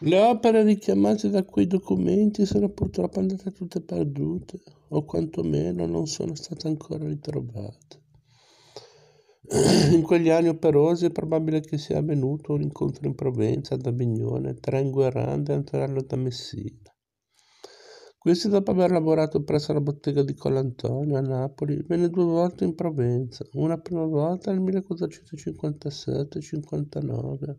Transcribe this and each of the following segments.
Le opere richiamate da quei documenti sono purtroppo andate tutte perdute, o quantomeno non sono state ancora ritrovate. In quegli anni operosi è probabile che sia avvenuto un incontro in Provenza, ad Avignone, tra Inguerrande e Antonello da Messina. Questi, dopo aver lavorato presso la bottega di Colantonio a Napoli, venne due volte in Provenza, una prima volta nel 1457-59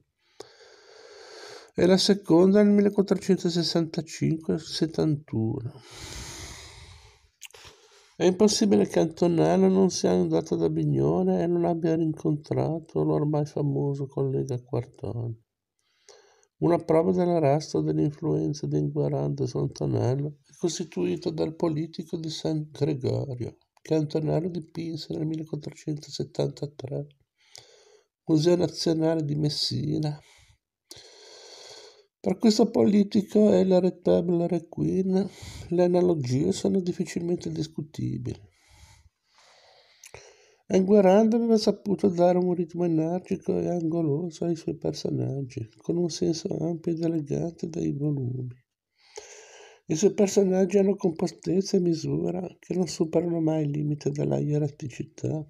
e la seconda nel 1465-71. È impossibile che Antonello non sia andato da Bignone e non abbia rincontrato l'ormai famoso collega Quartone. Una prova dell'arresto dell'influenza di Inguarante su Antonello è costituita dal politico di San Gregorio, che Antonello dipinse nel 1473, Museo Nazionale di Messina, per questo politico e la Red Table la Red Queen le analogie sono difficilmente discutibili. Enguerrand aveva saputo dare un ritmo energico e angoloso ai suoi personaggi, con un senso ampio ed elegante dei volumi. I suoi personaggi hanno compostezza e misura che non superano mai il limite della ieraticità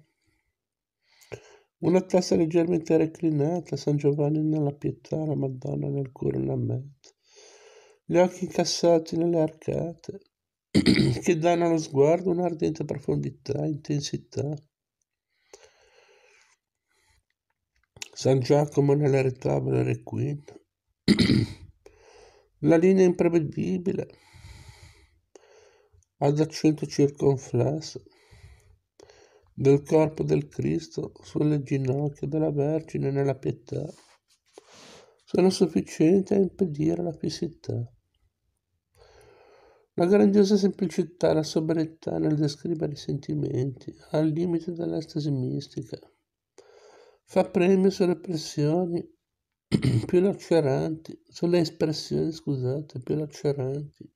una testa leggermente reclinata, San Giovanni nella pietà, la Madonna nel coronamento, gli occhi incassati nelle arcate, che danno allo sguardo un'ardente profondità, intensità. San Giacomo nell'aretabile requina, la linea imprevedibile, ad accento circonflesso, del corpo del Cristo sulle ginocchia della Vergine nella pietà sono sufficienti a impedire la fissità. La grandiosa semplicità, la sobrietà nel descrivere i sentimenti, al limite dell'estasi mistica, fa premio sulle pressioni più laceranti, sulle espressioni, scusate, più laceranti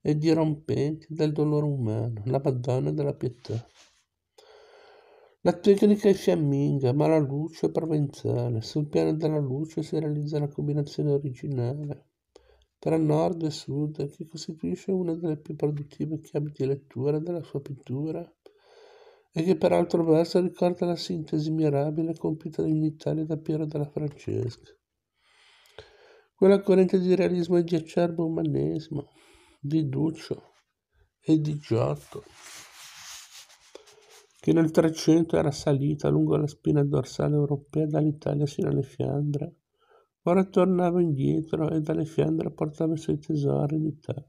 e dirompenti del dolore umano, la Madonna della pietà. La tecnica è fiamminga, ma la luce è provenzale. Sul piano della luce si realizza la combinazione originale tra nord e sud, che costituisce una delle più produttive chiavi di lettura della sua pittura e che per altro verso ricorda la sintesi mirabile compiuta in Italia da Piero della Francesca. Quella corrente di realismo e di acerbo umanesimo, di Duccio e di Giotto che nel Trecento era salita lungo la spina dorsale europea dall'Italia sino alle Fiandre. Ora tornava indietro e dalle Fiandre portava i suoi tesori in Italia.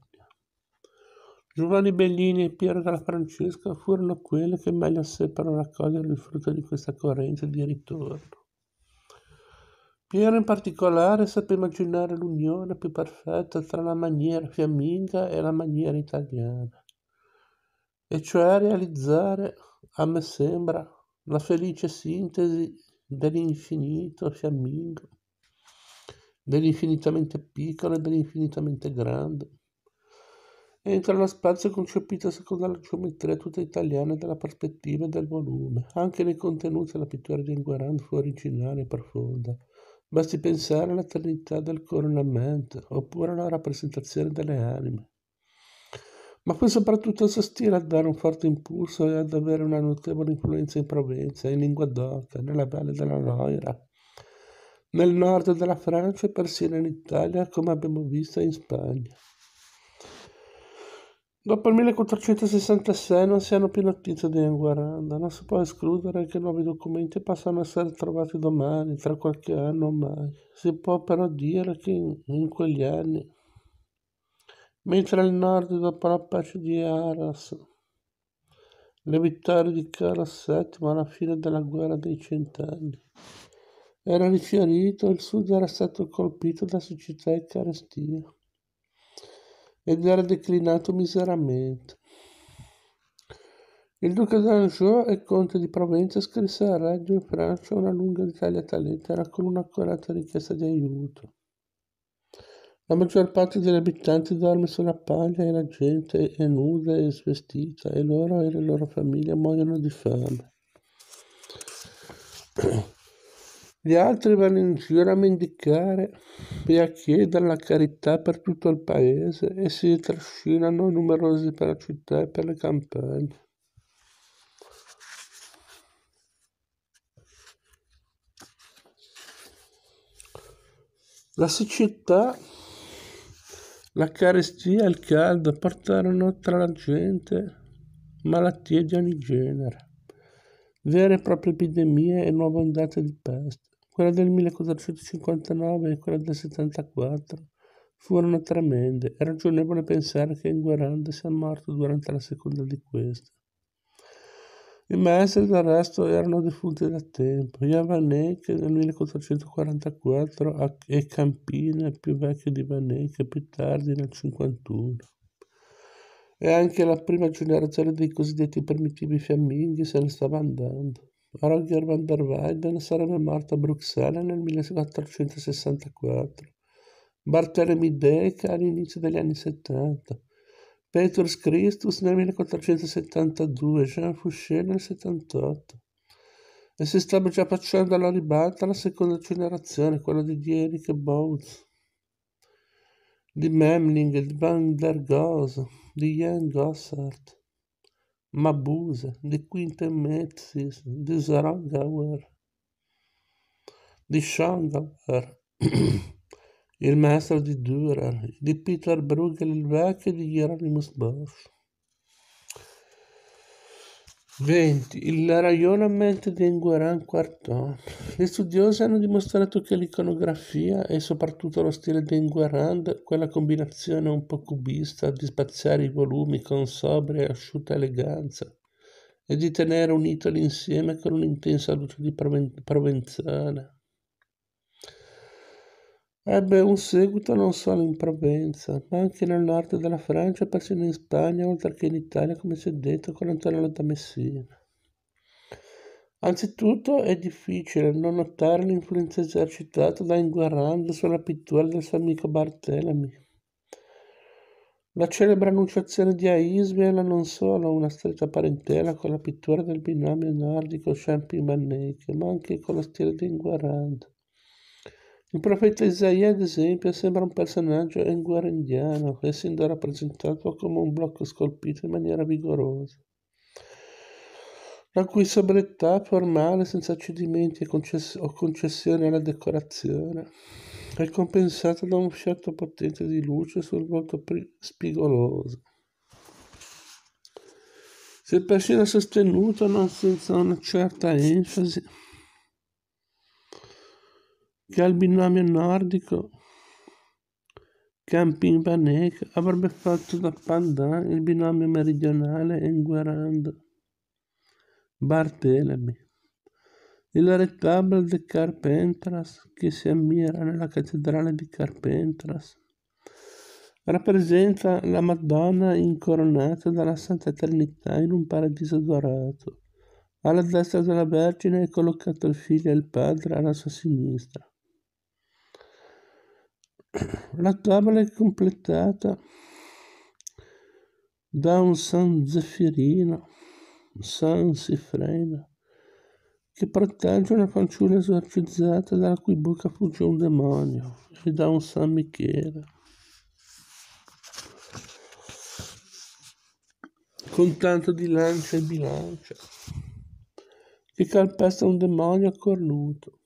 Giovanni Bellini e Piero della Francesca furono quelli che meglio seppero raccogliere il frutto di questa corrente di ritorno. Piero in particolare seppe immaginare l'unione più perfetta tra la maniera fiamminga e la maniera italiana, e cioè realizzare a me sembra la felice sintesi dell'infinito fiammingo, dell'infinitamente piccolo e dell'infinitamente grande. Entra nello spazio concepito secondo la geometria tutta italiana della prospettiva e del volume. Anche nei contenuti della pittura di Inguarand fu originale e profonda. Basti pensare alla trinità del coronamento, oppure alla rappresentazione delle anime ma fu soprattutto il suo stile a dare un forte impulso e ad avere una notevole influenza in Provenza, in Linguadoca, nella Valle della Loira, nel nord della Francia e persino in Italia, come abbiamo visto in Spagna. Dopo il 1466 non si hanno più notizie di Anguaranda, non si può escludere che nuovi documenti possano essere trovati domani, tra qualche anno o mai. Si può però dire che in quegli anni mentre al nord dopo la pace di Aras, le vittorie di Caras VII alla fine della guerra dei cent'anni. Era rifiorito il sud era stato colpito da siccità e carestia ed era declinato miseramente. Il duca d'Anjou e conte di Provenza scrisse al Reggio in Francia una lunga e dettagliata lettera con un'accurata richiesta di aiuto. La maggior parte degli abitanti dorme sulla paglia e la gente è nuda e svestita e loro e le loro famiglie muoiono di fame. Gli altri vanno in giro a mendicare e a chiedere la carità per tutto il paese e si trascinano numerosi per la città e per le campagne. La siccità la carestia e il caldo portarono tra la gente malattie di ogni genere, vere e proprie epidemie e nuove ondate di peste. Quella del 1459 e quella del 74 furono tremende. È ragionevole pensare che in Guaranda sia morto durante la seconda di queste. I maestri del resto erano defunti da tempo. Iavanecchi nel 1444 e Campina, più vecchio di Vanecchi, più tardi nel 51. E anche la prima generazione dei cosiddetti primitivi fiamminghi se ne stava andando. Roger van der Weyden sarebbe morto a Bruxelles nel 1464. Barthélemy Deck all'inizio degli anni 70. Petrus Christus nel 1472, Jean Fouché nel 78. E si stava già facendo alla ribalta la seconda generazione, quella di Dierik e Bowles, di Memling, di Van der Goes, di Jan Gossard, Mabuse, di Quinten Metzis, di Zarangauer, di Schongauer. Il maestro di Dürer, di Peter Bruegel il vecchio e di Hieronymus Bosch. 20. Il ragionamento di Enguerrand Quarton. Gli studiosi hanno dimostrato che l'iconografia e soprattutto lo stile di Enguerrand, quella combinazione un po' cubista di spaziare i volumi con sobria e asciutta eleganza, e di tenere unito l'insieme con un'intensa luce di proven- provenzana Ebbe un seguito non solo in Provenza, ma anche nel nord della Francia persino in Spagna, oltre che in Italia, come si è detto, con Antonello da Messina. Anzitutto è difficile non notare l'influenza esercitata da Inguarrando sulla pittura del suo amico Barthelemy. La celebre annunciazione di Ais viola non solo una stretta parentela con la pittura del binomio nordico Champi-Manneke, ma anche con lo stile di Inguarrando il profeta Isaia, ad esempio, sembra un um personaggio enguarendiano, essendo rappresentato come un um blocco scolpito in maniera vigorosa, la cui sobrietà formale, senza cedimenti o concessioni alla decorazione, è compensata da un fiato certo potente di luce sul volto spigoloso. Se persino sostenuto, non senza una certa enfasi, che al binomio nordico Camping Panec avrebbe fatto da Pandan il binomio meridionale Enguerrand Bartelemi. Il retablo di Carpentras, che si ammira nella cattedrale di Carpentras, rappresenta la Madonna incoronata dalla Santa Trinità in un paradiso dorato. Alla destra della Vergine è collocato il figlio e il padre alla sua sinistra. La tavola è completata da un San Zeffirino, San Sifrena, che protegge una fanciulla esorcizzata dalla cui bocca fugge un demonio, e da un San Michele. Con tanto di lancia e bilancia, che calpesta un demonio cornuto.